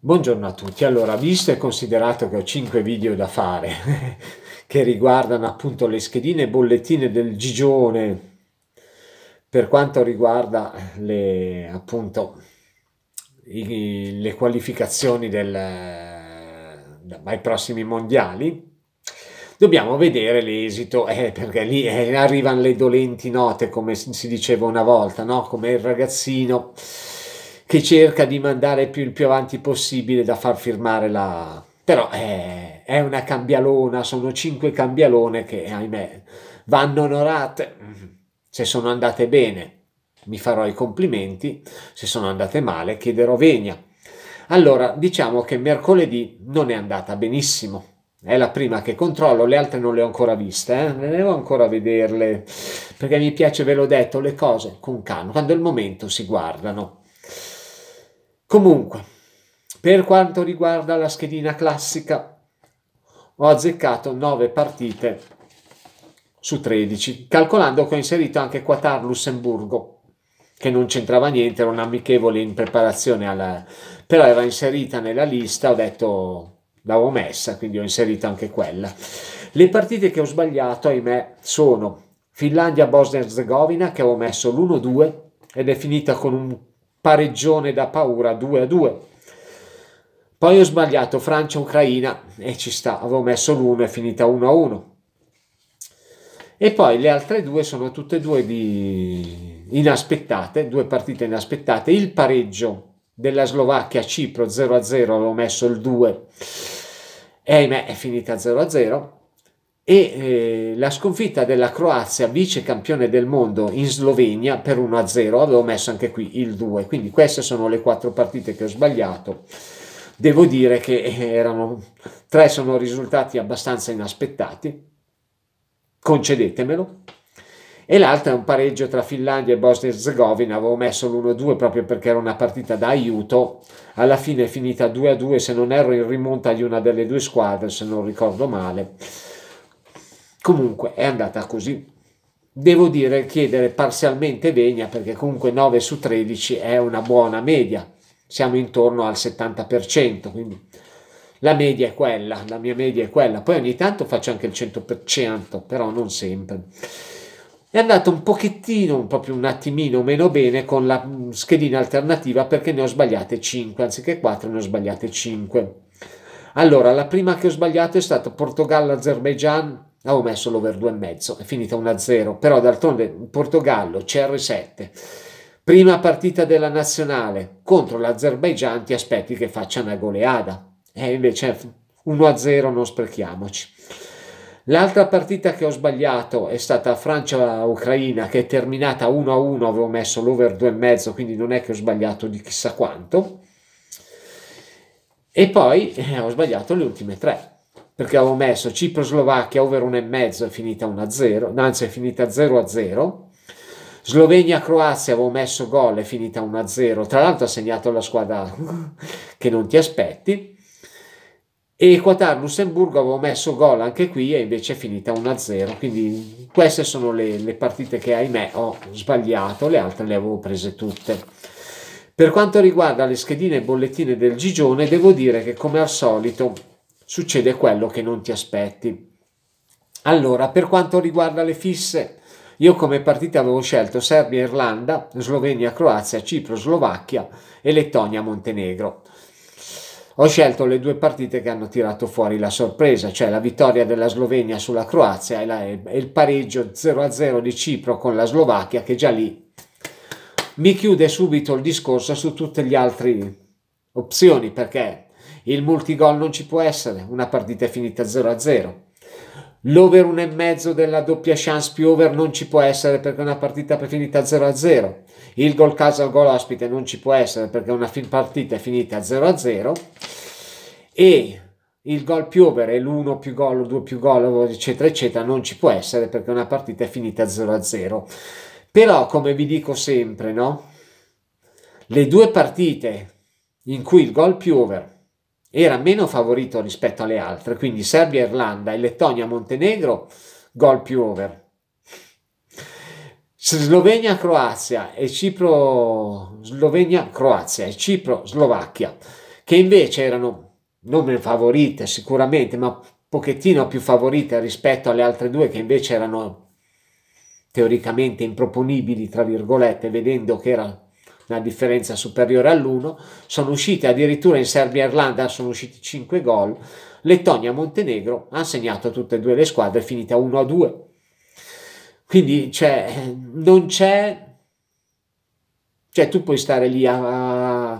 Buongiorno a tutti, allora visto e considerato che ho 5 video da fare che riguardano appunto le schedine e bollettine del Gigione per quanto riguarda le, appunto i, le qualificazioni del, eh, ai prossimi mondiali dobbiamo vedere l'esito eh, perché lì eh, arrivano le dolenti note come si diceva una volta, no? come il ragazzino che cerca di mandare più, il più avanti possibile da far firmare la... però è, è una cambialona, sono cinque cambialone che ahimè vanno onorate se sono andate bene mi farò i complimenti, se sono andate male chiederò venia. Allora, diciamo che mercoledì non è andata benissimo. È la prima che controllo, le altre non le ho ancora viste, eh? ne devo ancora vederle, perché mi piace, ve l'ho detto, le cose con calma, quando è il momento si guardano. Comunque, per quanto riguarda la schedina classica, ho azzeccato 9 partite su 13, calcolando che ho inserito anche Qatar Lussemburgo, che non c'entrava niente, era un amichevole in preparazione, alla... però era inserita nella lista, ho detto l'avevo messa, quindi ho inserito anche quella. Le partite che ho sbagliato, ahimè, sono Finlandia-Bosnia-Herzegovina, che avevo messo l'1-2 ed è finita con un pareggione da paura 2 a 2. Poi ho sbagliato Francia-Ucraina e ci sta, avevo messo l'1 è finita 1 a 1. E poi le altre due sono tutte e due di inaspettate, due partite inaspettate. Il pareggio della Slovacchia Cipro 0 a 0, avevo messo il 2 e ahimè è finita 0 a 0 e eh, la sconfitta della Croazia vice campione del mondo in Slovenia per 1-0 avevo messo anche qui il 2 quindi queste sono le quattro partite che ho sbagliato devo dire che eh, erano tre sono risultati abbastanza inaspettati concedetemelo e l'altra è un pareggio tra Finlandia e Bosnia e Herzegovina avevo messo l'1-2 proprio perché era una partita da aiuto alla fine è finita 2-2 se non erro in rimonta di una delle due squadre se non ricordo male Comunque è andata così. Devo dire chiedere parzialmente vegna perché comunque 9 su 13 è una buona media. Siamo intorno al 70%, quindi la media è quella, la mia media è quella. Poi ogni tanto faccio anche il 100%, però non sempre. È andato un pochettino, proprio un attimino meno bene con la mm, schedina alternativa perché ne ho sbagliate 5, anziché 4 ne ho sbagliate 5. Allora, la prima che ho sbagliato è stata Portogallo-Azerbaijan avevo messo l'over 2,5, è finita 1-0, però d'altronde Portogallo, CR7, prima partita della nazionale contro l'Azerbaigian, ti aspetti che faccia una goleada, e invece 1-0 non sprechiamoci. L'altra partita che ho sbagliato è stata Francia-Ucraina che è terminata 1-1, avevo messo l'over 2,5, quindi non è che ho sbagliato di chissà quanto. E poi eh, ho sbagliato le ultime tre perché avevo messo Cipro-Slovacchia over 1,5 è finita 1-0, anzi è finita 0-0, a Slovenia-Croazia avevo messo gol è finita 1-0, a tra l'altro ha segnato la squadra che non ti aspetti, e Qatar-Lussemburgo avevo messo gol anche qui e invece è finita 1-0, a quindi queste sono le, le partite che ahimè ho sbagliato, le altre le avevo prese tutte. Per quanto riguarda le schedine e bollettine del Gigione, devo dire che come al solito succede quello che non ti aspetti. Allora, per quanto riguarda le fisse, io come partita avevo scelto Serbia, Irlanda, Slovenia, Croazia, Cipro, Slovacchia e Lettonia, Montenegro. Ho scelto le due partite che hanno tirato fuori la sorpresa, cioè la vittoria della Slovenia sulla Croazia e, la, e il pareggio 0-0 di Cipro con la Slovacchia, che già lì mi chiude subito il discorso su tutte le altre opzioni, perché il multigol non ci può essere, una partita è finita 0-0. L'over 1,5 della doppia chance più over non ci può essere perché una partita è finita 0-0. Il gol casa al gol ospite non ci può essere perché una partita è finita 0-0. E il gol più over e l'1 più gol, 2 più gol, eccetera, eccetera, non ci può essere perché una partita è finita 0-0. Però, come vi dico sempre, no? Le due partite in cui il gol più over era meno favorito rispetto alle altre, quindi Serbia, Irlanda e Lettonia, Montenegro, gol più over. Slovenia, Croazia e Cipro, Slovenia, Croazia e Cipro, Slovacchia, che invece erano non meno favorite sicuramente, ma pochettino più favorite rispetto alle altre due che invece erano teoricamente improponibili, tra virgolette, vedendo che era una differenza superiore all'1, sono uscite addirittura in Serbia e Irlanda, sono usciti 5 gol, Lettonia e Montenegro hanno segnato tutte e due le squadre, finita 1-2. Quindi cioè, non c'è... Cioè tu puoi stare lì a,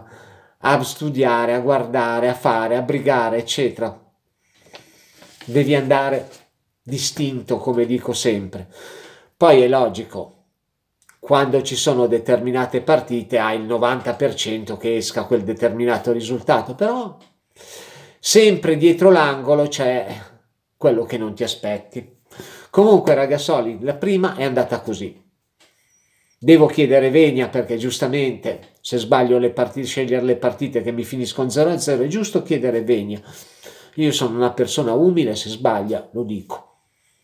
a studiare, a guardare, a fare, a brigare, eccetera. Devi andare distinto, come dico sempre. Poi è logico, quando ci sono determinate partite hai il 90% che esca quel determinato risultato, però sempre dietro l'angolo c'è quello che non ti aspetti. Comunque ragazzoli, la prima è andata così. Devo chiedere venia perché giustamente se sbaglio le partite, scegliere le partite che mi finiscono 0-0 è giusto chiedere venia. Io sono una persona umile, se sbaglia lo dico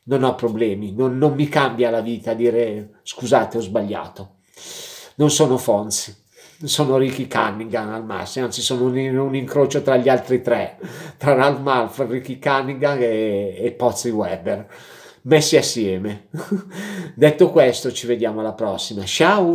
non ho problemi, non, non mi cambia la vita dire scusate ho sbagliato. Non sono Fonzi, sono Ricky Cunningham al massimo, anzi sono un, un incrocio tra gli altri tre, tra Ralph Malf, Ricky Cunningham e, e Pozzi Weber, messi assieme. Detto questo ci vediamo alla prossima, ciao!